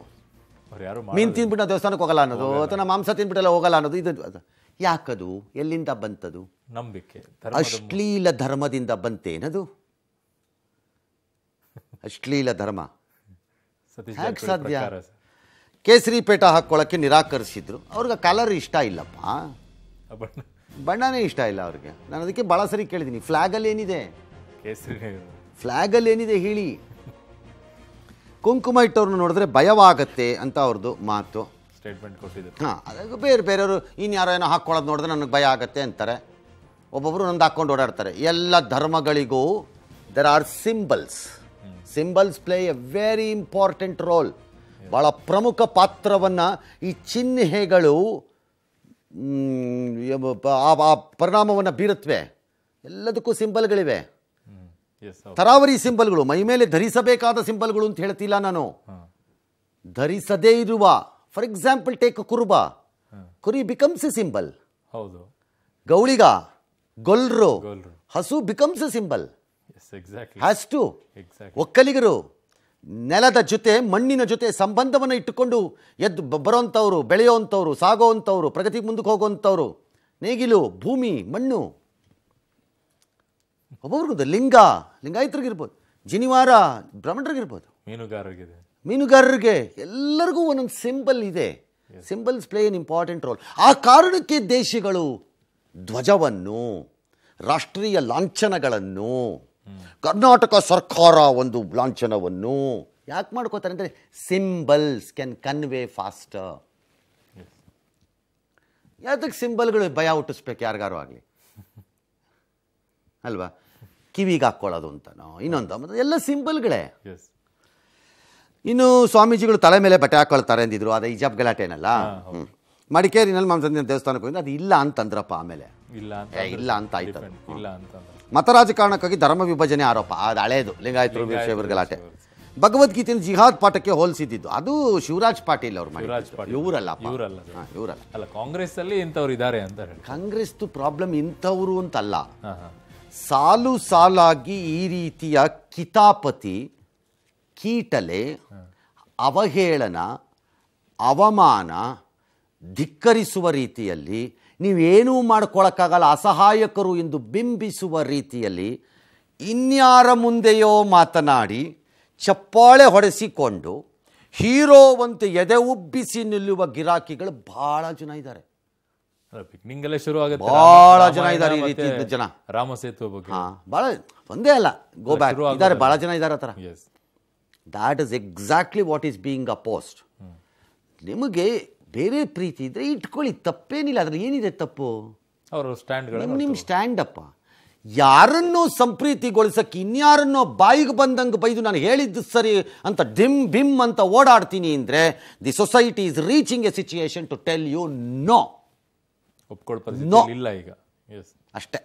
Speaker 1: ಮೀನು ತಿಂದ್ಬಿಟ್ಟು ದೇವಸ್ಥಾನಕ್ಕೆ ಹೋಗಲ್ಲ ಅನ್ನೋದು ಅಥವಾ ಮಾಂಸ ತಿನ್ಬಿಟ್ಟೆಲ್ಲ ಹೋಗಲ್ಲ ಅನ್ನೋದು ಇದು ಯಾಕದು ಎಲ್ಲಿಂದ ಬಂತದು ನಂಬಿಕೆ ಅಶ್ಲೀಲ ಧರ್ಮದಿಂದ ಬಂತೇನದು ಅಶ್ಲೀಲ ಧರ್ಮ ಸದ್ಯ ಸಾಧ್ಯ ಕೇಸರಿ ಪೇಟ ಹಾಕ್ಕೊಳ್ಳೋಕ್ಕೆ ನಿರಾಕರಿಸಿದ್ರು ಅವ್ರಿಗೆ ಕಲರ್ ಇಷ್ಟ ಇಲ್ಲಪ್ಪ ಬಣ್ಣನೇ ಇಷ್ಟ ಇಲ್ಲ ಅವ್ರಿಗೆ ನಾನು ಅದಕ್ಕೆ ಭಾಳ ಸರಿ ಕೇಳಿದ್ದೀನಿ ಫ್ಲಾಗಲ್ಲಿ ಏನಿದೆ ಫ್ಲಾಗಲ್ಲಿ ಏನಿದೆ ಹೇಳಿ ಕುಂಕುಮ ಇಟ್ಟವ್ರನ್ನ ನೋಡಿದ್ರೆ ಭಯವಾಗತ್ತೆ ಅಂತ ಅವ್ರದ್ದು ಮಾತು ಸ್ಟೇಟ್ಮೆಂಟ್ ಕೊಟ್ಟಿದ್ದು ಹಾಂ ಅದಕ್ಕೆ ಬೇರೆ ಬೇರೆಯವರು ಇನ್ಯಾರೋ ಏನೋ ಹಾಕ್ಕೊಳ್ಳೋದು ನೋಡಿದ್ರೆ ನನಗೆ ಭಯ ಆಗತ್ತೆ ಅಂತಾರೆ ಒಬ್ಬೊಬ್ಬರು ನಂದು ಹಾಕ್ಕೊಂಡು ಓಡಾಡ್ತಾರೆ ಎಲ್ಲ ಧರ್ಮಗಳಿಗೂ there are symbols symbols play a very important role ಭಾಳ ಪ್ರಮುಖ ಪಾತ್ರವನ್ನು ಈ ಚಿಹ್ನೆಗಳು ಆ ಪರಿಣಾಮವನ್ನು ಬೀರುತ್ತವೆ ಎಲ್ಲದಕ್ಕೂ ಸಿಂಬಲ್ಗಳಿವೆ ತರಾವರಿ ಸಿಂಬಲ್ಗಳು ಮೈ ಮೇಲೆ ಧರಿಸಬೇಕಾದ ಸಿಂಬಲ್ಗಳು ಅಂತ ಹೇಳ್ತಿಲ್ಲ ನಾನು ಧರಿಸದೇ ಇರುವ ಫಾರ್ ಎಕ್ಸಾಂಪಲ್ ಟೇಕ್ ಕುರುಬ ಕುರಿ ಬಿಕಮ್ಸ್ ಎ ಸಿಂಬಲ್ ಹೌದು ಗೌಳಿಗ ಗೊಲ್ರು ಹಸು becomes a symbol has to ಒಕ್ಕಲಿಗರು ನೆಲದ ಜೊತೆ ಮಣ್ಣಿನ ಜೊತೆ ಸಂಬಂಧವನ್ನು ಇಟ್ಟುಕೊಂಡು ಎದ್ದು ಬರೋಂಥವ್ರು ಬೆಳೆಯೋವಂಥವ್ರು ಸಾಗೋವಂಥವ್ರು ಪ್ರಗತಿಗೆ ಮುಂದಕ್ಕೆ ಹೋಗೋವಂಥವ್ರು ನೇಗಿಲು ಭೂಮಿ ಮಣ್ಣು ಒಬ್ಬೊಬ್ರಿಗೊಂದು ಲಿಂಗ ಲಿಂಗಾಯತರಿಗಿರ್ಬೋದು ಜಿನಿವಾರ ಬ್ರಾಹ್ಮಣರಿಗಿರ್ಬೋದು ಮೀನುಗಾರರಿಗೆ ಮೀನುಗಾರರಿಗೆ ಎಲ್ಲರಿಗೂ ಒಂದೊಂದು ಸಿಂಬಲ್ ಇದೆ symbols play an important role ಆ ಕಾರಣಕ್ಕೆ ದೇಶಗಳು ಧ್ವಜವನ್ನು ರಾಷ್ಟ್ರೀಯ ಲಾಂಛನಗಳನ್ನು ಕರ್ನಾಟಕ ಸರ್ಕಾರ ಒಂದು ಲಾಂಛನವನ್ನು ಯಾಕೆ ಮಾಡ್ಕೋತಾರೆ ಅಂದರೆ ಸಿಂಬಲ್ಸ್ ಕ್ಯಾನ್ ಕನ್ವೇ ಫಾಸ್ಟರ್ ಯಾವುದಕ್ಕೆ ಸಿಂಬಲ್ಗಳು ಭಯ ಹುಟ್ಟಿಸ್ಬೇಕು ಯಾರಿಗಾರು ಆಗಲಿ ಅಲ್ವಾ ಕಿವಿಗೆ ಹಾಕ್ಕೊಳ್ಳೋದು ಅಂತನೋ ಇನ್ನೊಂದು ಎಲ್ಲ ಸಿಂಬಲ್ಗಳೇ ಇನ್ನು ಸ್ವಾಮೀಜಿಗಳು ತಲೆ ಮೇಲೆ ಬಟ್ಟೆ ಹಾಕೊಳ್ತಾರೆ ಅಂದಿದ್ರು ಅದೇ ಹಿಜಾಬ್ ಗಲಾಟೆನಲ್ಲ ಮಡಿಕೇರಿನಲ್ಲಿ ಮಾಂಸ ದೇವಸ್ಥಾನಕ್ಕೆ ಹೋಗಿದ್ರೆ ಅದು ಇಲ್ಲ ಅಂತಂದ್ರಪ್ಪ ಆಮೇಲೆ
Speaker 2: ಇಲ್ಲ ಇಲ್ಲ ಅಂತ ಆಯ್ತು ಇಲ್ಲ ಅಂತ
Speaker 1: ಮತ ರಾಜಕಾರಣಕ್ಕಾಗಿ ಧರ್ಮ ವಿಭಜನೆ ಆರೋಪ ಅದು ಹಳೆಯದು ಲಿಂಗಾಯತರು ಶೈವರ್ ಗಲಾಟೆ ಜಿಹಾದ್ ಪಾಠಕ್ಕೆ ಹೋಲಿಸಿದ್ದು ಅದು ಶಿವರಾಜ್ ಪಾಟೀಲ್ ಅವರು ಇವರಲ್ಲ ಇವರಲ್ಲ ಅಲ್ಲ ಕಾಂಗ್ರೆಸ್ ಅಲ್ಲಿ ಇಂಥವ್ರು ಇದ್ದಾರೆ ಅಂತ ಕಾಂಗ್ರೆಸ್ ಪ್ರಾಬ್ಲಮ್ ಇಂಥವ್ರು ಅಂತಲ್ಲ ಸಾಲು ಸಾಲಾಗಿ ಈ ರೀತಿಯ ಕಿತಾಪತಿ ಕೀಟಲೆ ಅವಹೇಳನ ಅವಮಾನ ಧಿಕ್ಕರಿಸುವ ರೀತಿಯಲ್ಲಿ ನೀವೇನೂ ಮಾಡ್ಕೊಳ್ಳೋಕ್ಕಾಗಲ್ಲ ಅಸಹಾಯಕರು ಎಂದು ಬಿಂಬಿಸುವ ರೀತಿಯಲ್ಲಿ ಇನ್ಯಾರ ಮುಂದೆಯೋ ಮಾತನಾಡಿ ಚಪ್ಪಾಳೆ ಹೊಡೆಸಿಕೊಂಡು ಹೀರೋವಂತೆ ಎದೆ ಉಬ್ಬಿಸಿ ನಿಲ್ಲುವ ಗಿರಾಕಿಗಳು ಬಹಳ ಜನ ಇದ್ದಾರೆ
Speaker 2: ಶುರು ಆಗುತ್ತೆ ಬಹಳ ಜನ ಇದ್ದಾರೆ ಈ ರೀತಿ
Speaker 1: ಜನ ರಾಮ ಸೇತು ಒಂದೇ ಅಲ್ಲ ಗೋ ಬ್ಯಾಕ್ ಇದ್ದಾರೆ ಬಹಳ ಜನ ಇದ್ದಾರೆ ಆ ಥರ that is exactly what is being post ನಿಮಗೆ ಬೇರೆ ಪ್ರೀತಿ ಇದ್ದರೆ ಇಟ್ಕೊಳ್ಳಿ ತಪ್ಪೇನಿಲ್ಲ ಅದ್ರಲ್ಲಿ ಏನಿದೆ ತಪ್ಪು ಅವರು ಸ್ಟ್ಯಾಂಡ್ ನಿಮ್ಮ ನಿಮ್ಮ ಸ್ಟ್ಯಾಂಡಪ್ಪ ಯಾರನ್ನೂ ಸಂಪ್ರೀತಿಗೊಳಿಸಕ್ಕೆ ಇನ್ಯಾರನ್ನೋ ಬಾಯಿಗೆ ಬಂದಂಗೆ ಬೈದು ನಾನು ಹೇಳಿದ್ದು ಸರಿ ಅಂತ ಡಿಮ್ ಬಿಮ್ ಅಂತ ಓಡಾಡ್ತೀನಿ ಅಂದರೆ the society is reaching a situation to tell you no ಇಲ್ಲ ಈಗ ಅಷ್ಟೇ